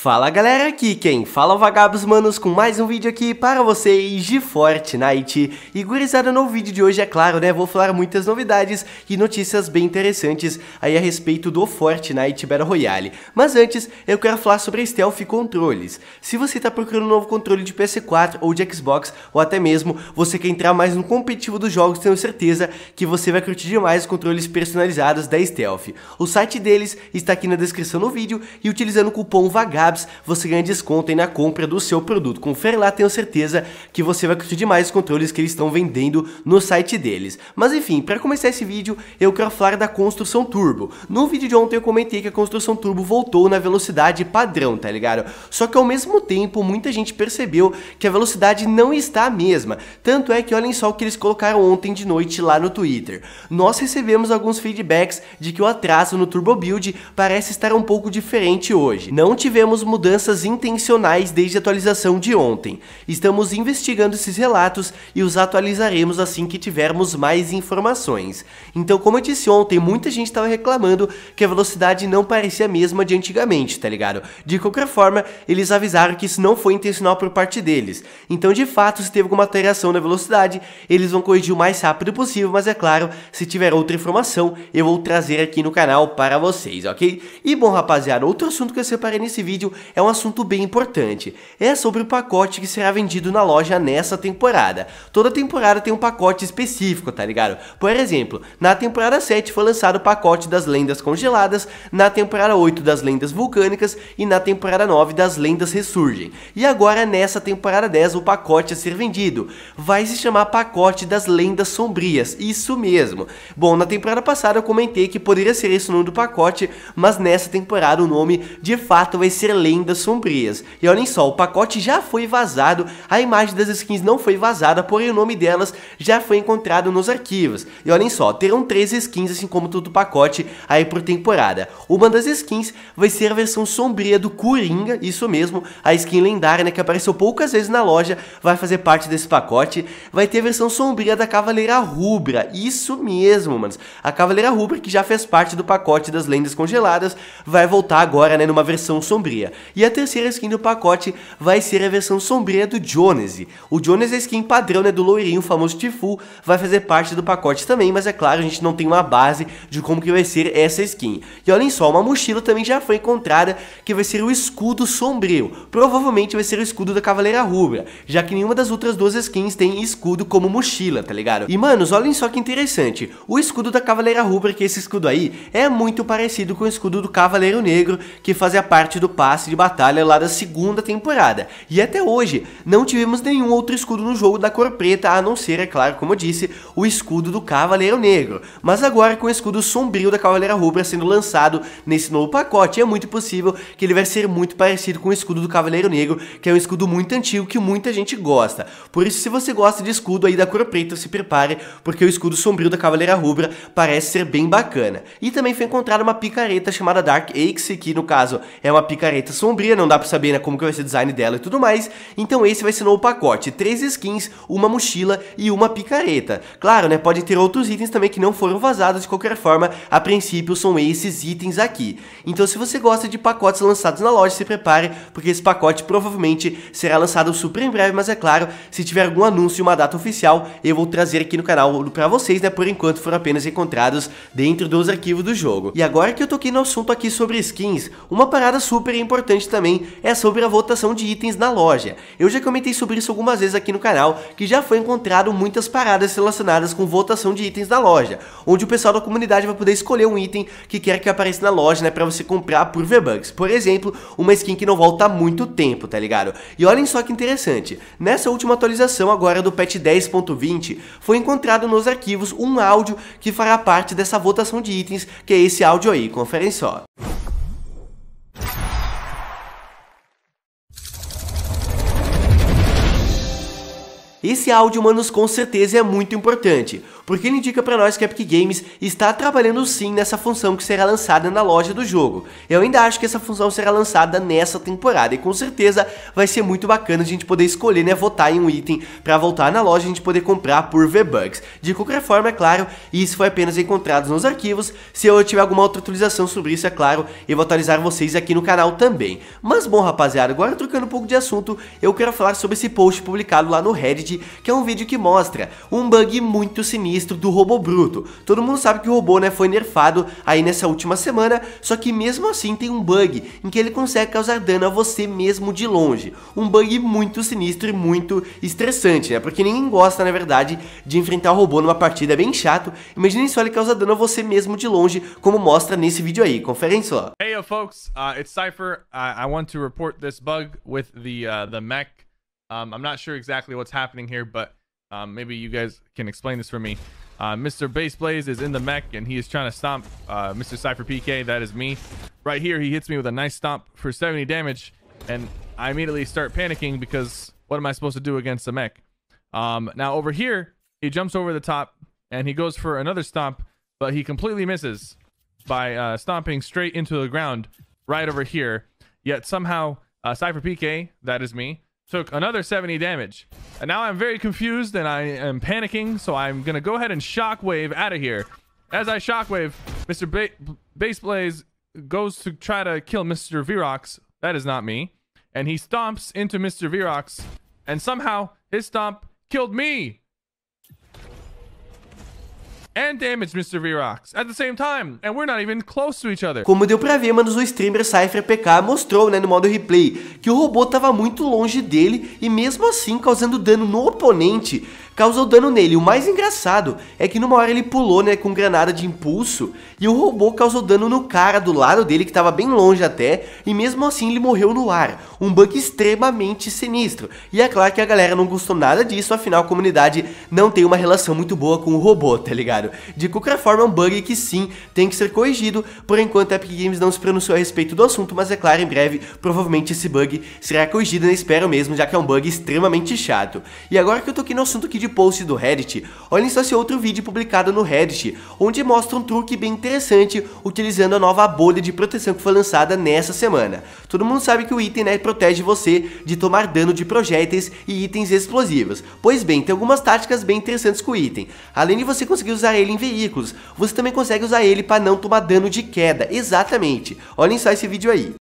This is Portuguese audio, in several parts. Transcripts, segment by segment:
Fala galera, aqui quem fala é Vagabos Manos com mais um vídeo aqui para vocês de Fortnite. E gurizada, no vídeo de hoje, é claro, né, vou falar muitas novidades e notícias bem interessantes aí a respeito do Fortnite Battle Royale. Mas antes, eu quero falar sobre Stealth Controles. Se você está procurando um novo controle de PS4 ou de Xbox, ou até mesmo você quer entrar mais no competitivo dos jogos, tenho certeza que você vai curtir demais os controles personalizados da Stealth. O site deles está aqui na descrição do vídeo e utilizando o cupom VAGABOS você ganha desconto aí na compra do seu produto. Confere lá, tenho certeza que você vai curtir demais os controles que eles estão vendendo no site deles. Mas enfim, para começar esse vídeo, eu quero falar da construção turbo. No vídeo de ontem eu comentei que a construção turbo voltou na velocidade padrão, tá ligado? Só que ao mesmo tempo, muita gente percebeu que a velocidade não está a mesma. Tanto é que olhem só o que eles colocaram ontem de noite lá no Twitter. Nós recebemos alguns feedbacks de que o atraso no turbo build parece estar um pouco diferente hoje. Não tivemos mudanças intencionais desde a atualização de ontem. Estamos investigando esses relatos e os atualizaremos assim que tivermos mais informações. Então, como eu disse ontem, muita gente estava reclamando que a velocidade não parecia a mesma de antigamente, tá ligado? De qualquer forma, eles avisaram que isso não foi intencional por parte deles. Então, de fato, se teve alguma alteração na velocidade, eles vão corrigir o mais rápido possível, mas é claro, se tiver outra informação, eu vou trazer aqui no canal para vocês, ok? E bom, rapaziada, outro assunto que eu separei nesse vídeo vídeo é um assunto bem importante. É sobre o pacote que será vendido na loja nessa temporada. Toda temporada tem um pacote específico, tá ligado? Por exemplo, na temporada 7 foi lançado o pacote das lendas congeladas, na temporada 8 das lendas vulcânicas e na temporada 9 das lendas ressurgem. E agora nessa temporada 10 o pacote a ser vendido vai se chamar pacote das lendas sombrias, isso mesmo. Bom, na temporada passada eu comentei que poderia ser esse o nome do pacote, mas nessa temporada o nome de fato vai ser lendas sombrias. E olhem só, o pacote já foi vazado, a imagem das skins não foi vazada, porém o nome delas já foi encontrado nos arquivos. E olhem só, terão três skins, assim como todo o pacote, aí por temporada. Uma das skins vai ser a versão sombria do Coringa, isso mesmo, a skin lendária, né, que apareceu poucas vezes na loja, vai fazer parte desse pacote. Vai ter a versão sombria da Cavaleira Rubra, isso mesmo, A Cavaleira Rubra, que já fez parte do pacote das lendas congeladas, vai voltar agora, né, numa versão sombria sombria. E a terceira skin do pacote vai ser a versão sombria do Jones. O Jones é a skin padrão né, do loirinho, famoso Tifu, vai fazer parte do pacote também, mas é claro, a gente não tem uma base de como que vai ser essa skin. E olhem só, uma mochila também já foi encontrada, que vai ser o escudo sombrio. Provavelmente vai ser o escudo da Cavaleira Rubra, já que nenhuma das outras duas skins tem escudo como mochila, tá ligado? E manos, olhem só que interessante, o escudo da Cavaleira Rubra, que é esse escudo aí, é muito parecido com o escudo do Cavaleiro Negro, que fazia parte do passe passe de batalha lá da segunda temporada. E até hoje, não tivemos nenhum outro escudo no jogo da cor preta, a não ser, é claro, como eu disse, o escudo do Cavaleiro Negro. Mas agora com o escudo sombrio da Cavaleira Rubra sendo lançado nesse novo pacote, é muito possível que ele vai ser muito parecido com o escudo do Cavaleiro Negro, que é um escudo muito antigo que muita gente gosta. Por isso, se você gosta de escudo aí da cor preta, se prepare, porque o escudo sombrio da Cavaleira Rubra parece ser bem bacana. E também foi encontrada uma picareta chamada Dark Axe, que no caso é uma picareta sombria, não dá pra saber né, como que vai ser o design dela e tudo mais. Então esse vai ser novo pacote, três skins, uma mochila e uma picareta. Claro, né, pode ter outros itens também que não foram vazados, de qualquer forma, a princípio são esses itens aqui. Então se você gosta de pacotes lançados na loja, se prepare, porque esse pacote provavelmente será lançado super em breve, mas é claro, se tiver algum anúncio e uma data oficial, eu vou trazer aqui no canal pra vocês, né, por enquanto foram apenas encontrados dentro dos arquivos do jogo. E agora que eu toquei no assunto aqui sobre skins, uma parada super importante importante também é sobre a votação de itens na loja. Eu já comentei sobre isso algumas vezes aqui no canal, que já foi encontrado muitas paradas relacionadas com votação de itens na loja, onde o pessoal da comunidade vai poder escolher um item que quer que apareça na loja, né, pra você comprar por V-Bucks. Por exemplo, uma skin que não volta há muito tempo, tá ligado? E olhem só que interessante, nessa última atualização agora do patch 10.20, foi encontrado nos arquivos um áudio que fará parte dessa votação de itens, que é esse áudio aí, conferem só. Esse áudio, manos, com certeza é muito importante, porque ele indica para nós que a Epic Games está trabalhando sim nessa função que será lançada na loja do jogo. Eu ainda acho que essa função será lançada nessa temporada e com certeza vai ser muito bacana a gente poder escolher, né, votar em um item para voltar na loja e a gente poder comprar por V-Bucks. De qualquer forma, é claro, isso foi apenas encontrado nos arquivos, se eu tiver alguma outra atualização sobre isso, é claro, eu vou atualizar vocês aqui no canal também. Mas bom, rapaziada, agora trocando um pouco de assunto, eu quero falar sobre esse post publicado lá no Reddit que é um vídeo que mostra um bug muito sinistro do robô bruto. Todo mundo sabe que o robô né, foi nerfado aí nessa última semana, só que mesmo assim tem um bug em que ele consegue causar dano a você mesmo de longe. Um bug muito sinistro e muito estressante, né? Porque ninguém gosta, na verdade, de enfrentar o robô numa partida, é bem chato. Imaginem só ele causa dano a você mesmo de longe, como mostra nesse vídeo aí. Conferem só. Hey, folks, uh, it's Cypher. I, uh, I want to report this bug with the, uh, the mech Um, I'm not sure exactly what's happening here, but um, maybe you guys can explain this for me. Uh, Mr. Base Blaze is in the mech and he is trying to stomp uh, Mr. Cypher PK. That is me. Right here, he hits me with a nice stomp for 70 damage, and I immediately start panicking because what am I supposed to do against the mech? Um, now, over here, he jumps over the top and he goes for another stomp, but he completely misses by uh, stomping straight into the ground right over here. Yet somehow, uh, Cypher PK, that is me, took another 70 damage. And now I'm very confused and I am panicking, so I'm gonna go ahead and shockwave out of here. As I shockwave, Mr. Ba Base Blaze goes to try to kill Mr. Virox. That is not me. And he stomps into Mr. Virox, and somehow his stomp killed me. and damage Mr. at the same time, and we're not even close to each other. Como deu para ver, manos, o streamer Cypher PK mostrou, né, no modo replay, que o robô tava muito longe dele e mesmo assim causando dano no oponente causou dano nele. O mais engraçado é que numa hora ele pulou, né, com granada de impulso, e o robô causou dano no cara do lado dele, que tava bem longe até, e mesmo assim ele morreu no ar. Um bug extremamente sinistro. E é claro que a galera não gostou nada disso, afinal a comunidade não tem uma relação muito boa com o robô, tá ligado? De qualquer forma, é um bug que sim, tem que ser corrigido, por enquanto a Epic Games não se pronunciou a respeito do assunto, mas é claro, em breve, provavelmente esse bug será corrigido, né, espero mesmo, já que é um bug extremamente chato. E agora que eu tô aqui no assunto aqui de de post do Reddit, olhem só esse outro vídeo publicado no Reddit, onde mostra um truque bem interessante utilizando a nova bolha de proteção que foi lançada nessa semana. Todo mundo sabe que o item né, protege você de tomar dano de projéteis e itens explosivos. Pois bem, tem algumas táticas bem interessantes com o item. Além de você conseguir usar ele em veículos, você também consegue usar ele para não tomar dano de queda, exatamente. Olhem só esse vídeo aí.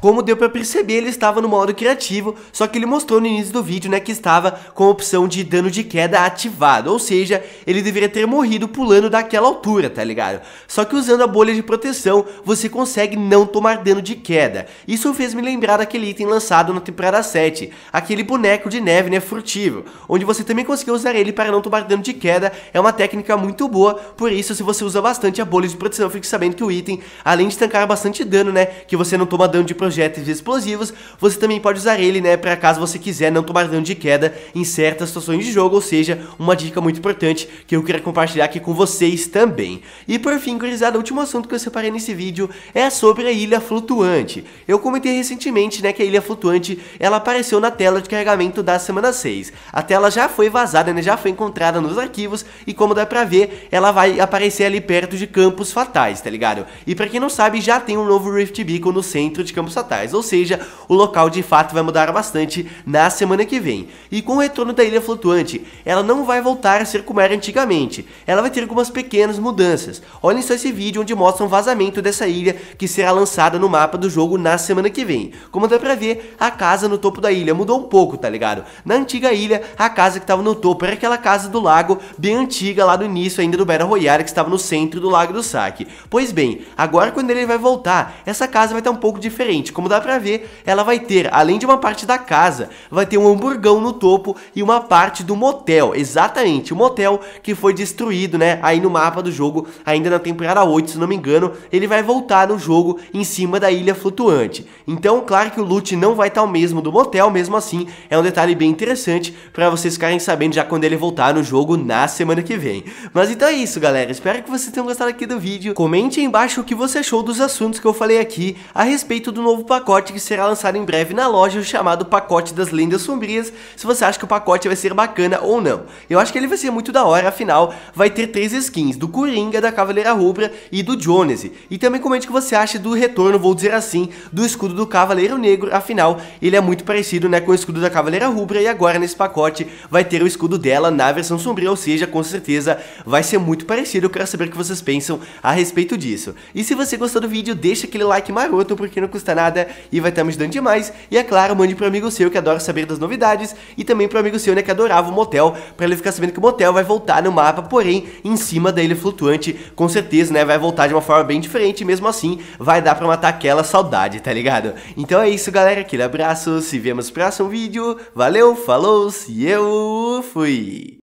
Como deu para perceber, ele estava no modo criativo, só que ele mostrou no início do vídeo, né, que estava com a opção de dano de queda ativado, ou seja, ele deveria ter morrido pulando daquela altura, tá ligado? Só que usando a bolha de proteção, você consegue não tomar dano de queda. Isso fez me lembrar daquele item lançado na temporada 7, aquele boneco de neve, né, furtivo, onde você também conseguiu usar ele para não tomar dano de queda, é uma técnica muito boa, por isso se você usa bastante a bolha de proteção, fique sabendo que o item, além de tancar bastante dano, né, que você não toma dano de proteção, projéteis explosivos, você também pode usar ele, né, para caso você quiser não tomar dano de queda em certas situações de jogo, ou seja, uma dica muito importante que eu quero compartilhar aqui com vocês também. E por fim, curiosidade, o último assunto que eu separei nesse vídeo é sobre a ilha flutuante. Eu comentei recentemente, né, que a ilha flutuante, ela apareceu na tela de carregamento da semana 6. A tela já foi vazada, né, já foi encontrada nos arquivos e como dá pra ver, ela vai aparecer ali perto de Campos Fatais, tá ligado? E pra quem não sabe, já tem um novo Rift Beacon no centro de Campos Fatais ou seja, o local de fato vai mudar bastante na semana que vem. E com o retorno da Ilha Flutuante, ela não vai voltar a ser como era antigamente. Ela vai ter algumas pequenas mudanças. Olhem só esse vídeo onde mostra um vazamento dessa ilha que será lançada no mapa do jogo na semana que vem. Como dá pra ver, a casa no topo da ilha mudou um pouco, tá ligado? Na antiga ilha, a casa que estava no topo era aquela casa do lago bem antiga lá do início ainda do Battle Royale que estava no centro do Lago do Saque. Pois bem, agora quando ele vai voltar, essa casa vai estar tá um pouco diferente gente, como dá pra ver, ela vai ter, além de uma parte da casa, vai ter um hamburgão no topo e uma parte do motel, exatamente, o motel que foi destruído, né, aí no mapa do jogo, ainda na temporada 8, se não me engano, ele vai voltar no jogo em cima da ilha flutuante. Então, claro que o loot não vai estar o mesmo do motel, mesmo assim, é um detalhe bem interessante para vocês ficarem sabendo já quando ele voltar no jogo na semana que vem. Mas então é isso, galera, espero que vocês tenham gostado aqui do vídeo, comente aí embaixo o que você achou dos assuntos que eu falei aqui a respeito do novo novo pacote que será lançado em breve na loja, o chamado pacote das lendas sombrias, se você acha que o pacote vai ser bacana ou não. Eu acho que ele vai ser muito da hora, afinal, vai ter três skins, do Coringa, da Cavaleira Rubra e do Jonesy. E também comente o que você acha do retorno, vou dizer assim, do escudo do Cavaleiro Negro, afinal, ele é muito parecido né, com o escudo da Cavaleira Rubra e agora nesse pacote vai ter o escudo dela na versão sombria, ou seja, com certeza vai ser muito parecido, eu quero saber o que vocês pensam a respeito disso. E se você gostou do vídeo, deixa aquele like maroto, porque não custa nada, temporada e vai estar me ajudando demais. E é claro, mande pro amigo seu que adora saber das novidades e também pro amigo seu né, que adorava o motel, para ele ficar sabendo que o motel vai voltar no mapa, porém em cima da ilha flutuante, com certeza, né, vai voltar de uma forma bem diferente, mesmo assim vai dar para matar aquela saudade, tá ligado? Então é isso, galera, aquele abraço, se vemos no próximo vídeo. Valeu, falou, e eu fui.